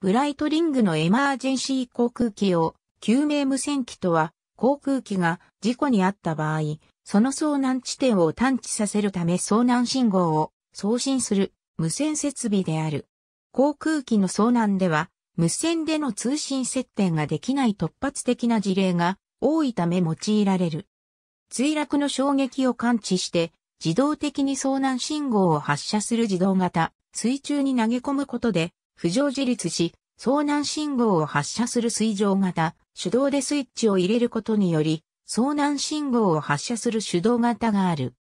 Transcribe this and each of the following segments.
ブライトリングのエマージェンシー航空機を救命無線機とは航空機が事故にあった場合、その遭難地点を探知させるため遭難信号を送信する無線設備である。航空機の遭難では無線での通信接点ができない突発的な事例が多いため用いられる。墜落の衝撃を感知して自動的に遭難信号を発射する自動型水中に投げ込むことで浮上自立し、遭難信号を発射する水上型、手動でスイッチを入れることにより、遭難信号を発射する手動型がある。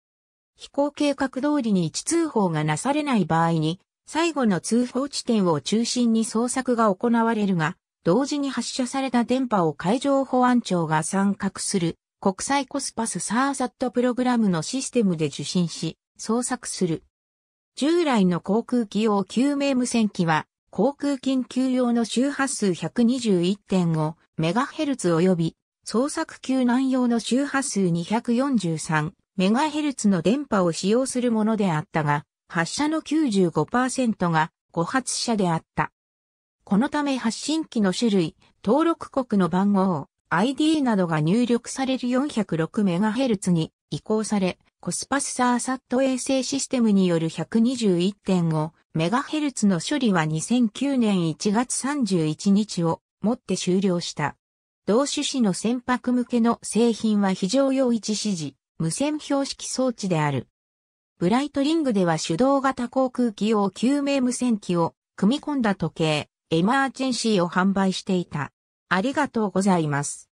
飛行計画通りに位置通報がなされない場合に、最後の通報地点を中心に捜索が行われるが、同時に発射された電波を海上保安庁が参画する国際コスパスサーサットプログラムのシステムで受信し、捜索する。従来の航空機用救命無線機は航空緊急用の周波数 121.5MHz 及び捜索救難用の周波数 243MHz の電波を使用するものであったが、発射の95%が5発射であった。このため発信機の種類、登録国の番号、ID などが入力される 406MHz に移行され、コスパスサーサット衛星システムによる 121.5MHz の処理は2009年1月31日をもって終了した。同種子の船舶向けの製品は非常用一指示、無線標識装置である。ブライトリングでは手動型航空機用救命無線機を組み込んだ時計、エマージェンシーを販売していた。ありがとうございます。